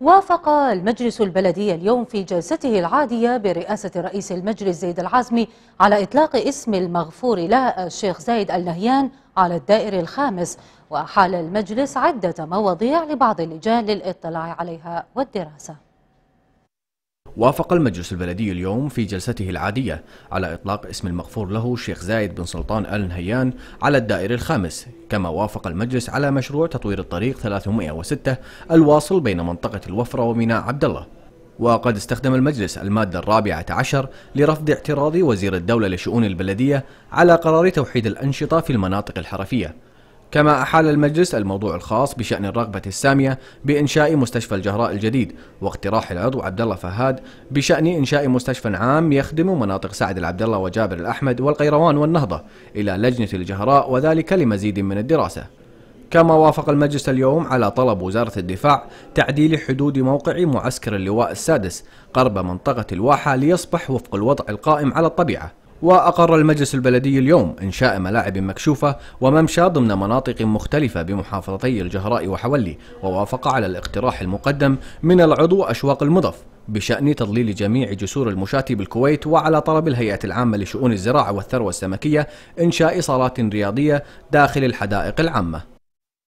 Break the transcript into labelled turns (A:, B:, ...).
A: وافق المجلس البلدي اليوم في جلسته العادية برئاسة رئيس المجلس زيد العزمي على إطلاق اسم المغفور له الشيخ زايد اللهيان على الدائر الخامس وحال المجلس عدة مواضيع لبعض اللجان للإطلاع عليها والدراسة
B: وافق المجلس البلدي اليوم في جلسته العادية على إطلاق اسم المغفور له الشيخ زايد بن سلطان آل نهيان على الدائر الخامس كما وافق المجلس على مشروع تطوير الطريق 306 الواصل بين منطقة الوفرة وميناء عبد الله وقد استخدم المجلس المادة الرابعة عشر لرفض اعتراض وزير الدولة لشؤون البلدية على قرار توحيد الأنشطة في المناطق الحرفية كما أحال المجلس الموضوع الخاص بشأن الرغبة السامية بإنشاء مستشفى الجهراء الجديد واقتراح العضو عبدالله فهاد بشأن إنشاء مستشفى عام يخدم مناطق سعد العبدالله وجابر الأحمد والقيروان والنهضة إلى لجنة الجهراء وذلك لمزيد من الدراسة كما وافق المجلس اليوم على طلب وزارة الدفاع تعديل حدود موقع معسكر اللواء السادس قرب منطقة الواحة ليصبح وفق الوضع القائم على الطبيعة وأقر المجلس البلدي اليوم إنشاء ملاعب مكشوفة وممشى ضمن مناطق مختلفة بمحافظتي الجهراء وحولي ووافق على الاقتراح المقدم من العضو أشواق المضف بشأن تضليل جميع جسور المشاة بالكويت وعلى طلب الهيئة العامة لشؤون الزراعة والثروة السمكية إنشاء صالات رياضية داخل الحدائق العامة